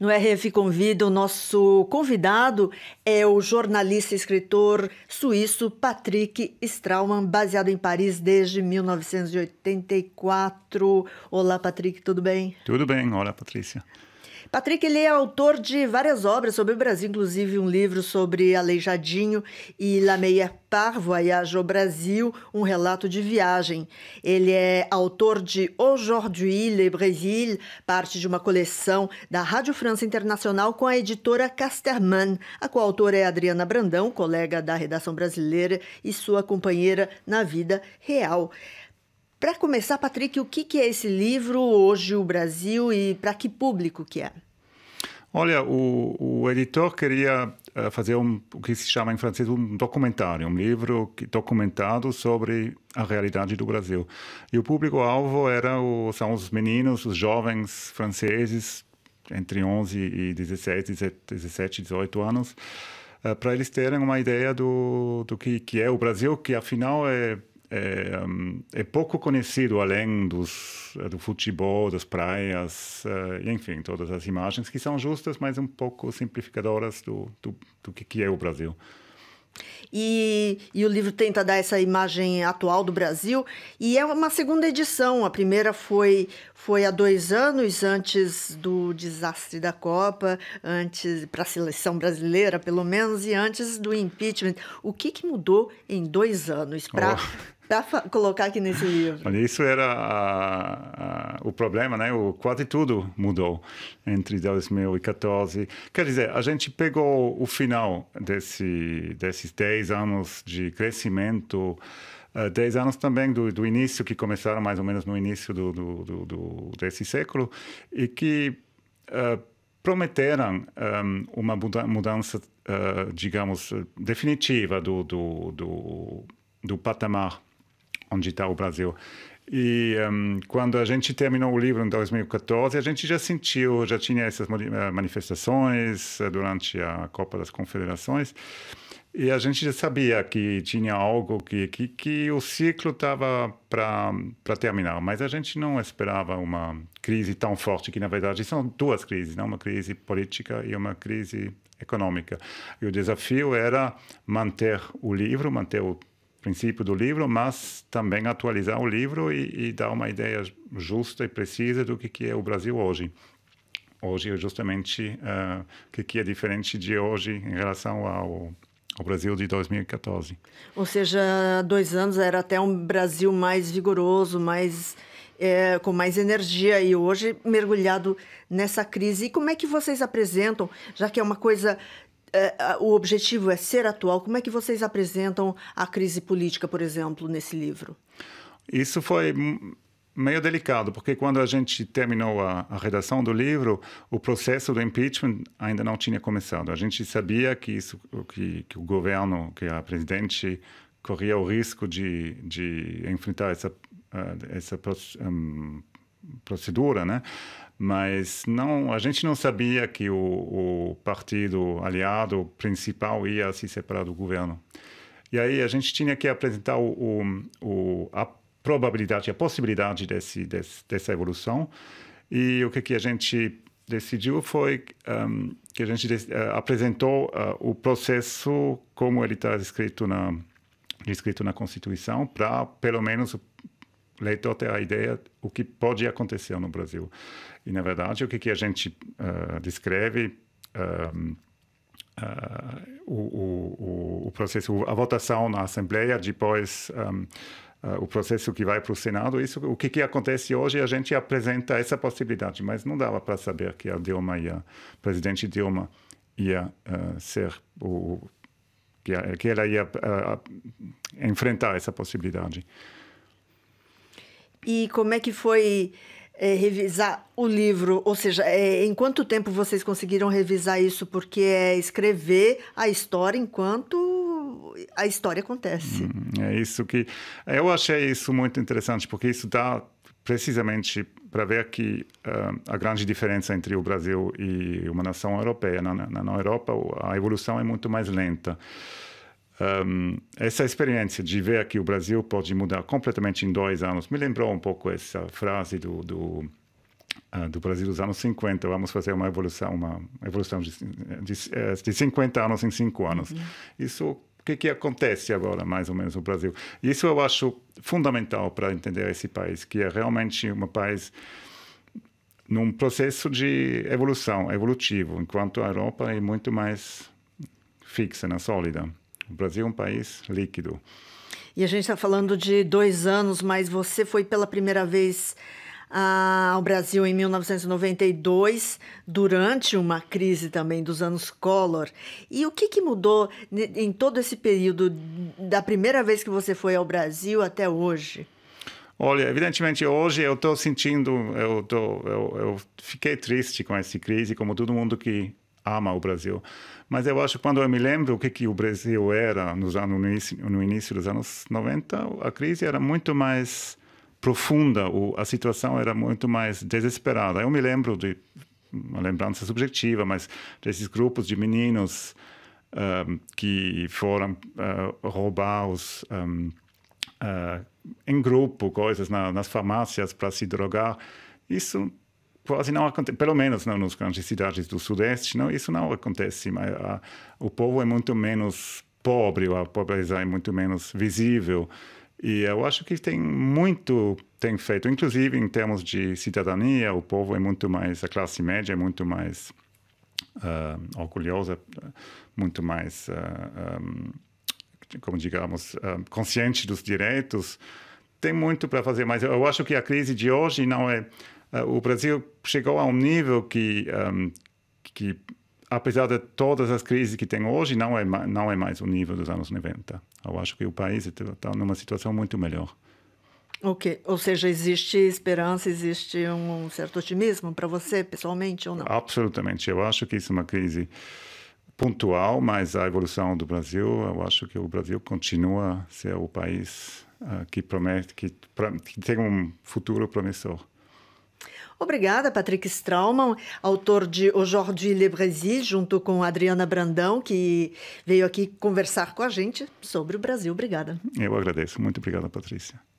No RF Convida, o nosso convidado é o jornalista e escritor suíço Patrick Straumann, baseado em Paris desde 1984. Olá, Patrick, tudo bem? Tudo bem, olá, Patrícia. Patrick ele é autor de várias obras sobre o Brasil, inclusive um livro sobre Aleijadinho e La Meilleure Par, Voyage au Brasil, um relato de viagem. Ele é autor de Aujourd'hui le Brésil, parte de uma coleção da Rádio França Internacional com a editora Casterman, a qual autora é Adriana Brandão, colega da redação brasileira e sua companheira na vida real. Para começar, Patrick, o que, que é esse livro hoje, o Brasil, e para que público que é? Olha, o, o, editor queria eh, fazer um, o que se chama em francês um documentário, um livro documentado sobre a realidade do Brasil. E o público-alvo era são os meninos, os jovens franceses, entre 11 e 16, 17, 18 anos, eh, para eles terem uma ideia do, do que, que é o Brasil, que afinal é é, é pouco conhecido além dos, eh, do futebol, das praias, eh, enfim, todas as imagens que são justas, mas um pouco simplificadoras do, do, do que é o Brasil. E, e, o livro tenta dar essa imagem atual do Brasil. E é uma segunda edição. A primeira foi, foi há dois anos, antes do desastre da Copa, antes para a seleção brasileira, pelo menos, e antes do impeachment. O que, que mudou em dois anos para oh para colocar aqui nesse livro? Olha, isso era a, a, o problema, né? O, quase tudo mudou entre 2014. Quer dizer, a gente pegou o final desse, desses 10 anos de crescimento. Eh, dez anos também do, do início, que começaram mais ou menos no início do, do, do desse século, e que uh, prometeram um, eh, uma mudança, uh, digamos, definitiva do, do, do, do patamar onde está o Brasil. E um, quando a gente terminou o livro em 2014, a gente já sentiu, já tinha essas eh, manifestações eh, durante a Copa das Confederações, e a gente já sabia que tinha algo, que, que, que o ciclo estava para terminar, mas a gente não esperava uma crise tão forte, que na verdade são duas crises, né? uma crise política e uma crise econômica. E o desafio era manter o livro, manter o princípio do livro, mas também atualizar o livro e, e dar uma ideia justa e precisa do que, que é o Brasil hoje. Hoje é justamente ah, o uh, que, que é diferente de hoje em relação ao Brasil de 2014. Ou seja, há dois anos era até um Brasil mais vigoroso, mais é, com mais energia e hoje mergulhado nessa crise. E como é que vocês apresentam, já que é uma coisa é, o objetivo é ser atual. Como é que vocês apresentam a crise política, por exemplo, nesse livro? Isso foi meio delicado, porque quando a gente terminou a, a, redação do livro, o processo do impeachment ainda não tinha começado. A gente sabia que, isso, que, que o governo, que a presidente corria o risco de, de enfrentar essa, eh, essa um, procedura, né? mas não, a gente não sabia que o, o, partido aliado principal ia se separar do governo. E aí a gente tinha que apresentar o, o, a probabilidade, a possibilidade desse, desse, dessa evolução. E o que, que a gente decidiu foi um, que a gente uh, apresentou uh, o processo como ele está escrito na, na Constituição para, pelo menos, leitor ter a ideia o que pode acontecer no Brasil. E, na verdade, o que, que a gente uh, descreve. uh, o, o, o, processo, a votação na Assembleia, depois um, uh, o processo que vai para o Senado, isso, o que, que acontece hoje, a gente apresenta essa possibilidade, mas não dava para saber que a Dilma ia, o presidente Dilma ia ser o, que, que ela ia enfrentar essa possibilidade. E como é que foi é, revisar o livro? Ou seja, é, em quanto tempo vocês conseguiram revisar isso? Porque é escrever a história enquanto a história acontece. Hum, é isso que. Eu achei isso muito interessante, porque isso dá precisamente para ver que uh, a grande diferença entre o Brasil e uma nação europeia. Na, na, na Europa, a evolução é muito mais lenta. Um, ehm, essa experiência de ver que o Brasil pode mudar completamente em dois anos me lembrou um pouco essa frase do, do eh, do Brasil dos anos 50, vamos fazer uma evolução, uma evolução de, de, eh, de 50 anos em 5 anos. Uhum. Isso, o que, que acontece agora, mais ou menos, no Brasil? Isso eu acho fundamental para entender esse país, que é realmente um país num processo de evolução, evolutivo, enquanto a Europa é muito mais fixa, né, sólida. O Brasil é um país líquido. E a gente está falando de dois anos, mas você foi pela primeira vez ah, ao Brasil em 1992, durante uma crise também dos anos Collor. E o que, que mudou em todo esse período, da primeira vez que você foi ao Brasil até hoje? Olha, evidentemente hoje eu estou sentindo, eu, tô, eu, eu, fiquei triste com essa crise, como todo mundo que ama o Brasil. Mas eu acho que quando eu me lembro o que, que o Brasil era nos anos, no, início, no início dos anos 90, a crise era muito mais profunda, o, a situação era muito mais desesperada. Eu me lembro de uma lembrança subjetiva, mas desses grupos de meninos que foram uh, roubar os, um, uh, em grupo coisas na, nas farmácias para se drogar. Isso quase não acontece, pelo menos não nos grandes cidades do Sudeste, não, isso não acontece. Mas a, ah, o povo é muito menos pobre, a pobreza é muito menos visível. E eu acho que tem muito tem feito, inclusive em termos de cidadania, o povo é muito mais, a classe média é muito mais uh, orgulhosa, muito mais, uh, ah, um, como digamos, uh, consciente dos direitos. Tem muito para fazer, mas eu acho que a crise de hoje não é o Brasil chegou a um nível que, um, que apesar de todas as crises que tem hoje, não é, não é mais o nível dos anos 90. Eu acho que o país está numa situação muito melhor. Ok, ou seja, existe esperança, existe um certo otimismo para você pessoalmente ou não? Absolutamente, eu acho que isso é uma crise pontual, mas a evolução do Brasil, eu acho que o Brasil continua a ser o país uh, que promete, que, que tem um futuro promissor. Obrigada, Patrick Strauman, autor de Aujourd'hui le Brésil, junto com Adriana Brandão, que veio aqui conversar com a gente sobre o Brasil. Obrigada. Eu agradeço. Muito obrigada, Patrícia.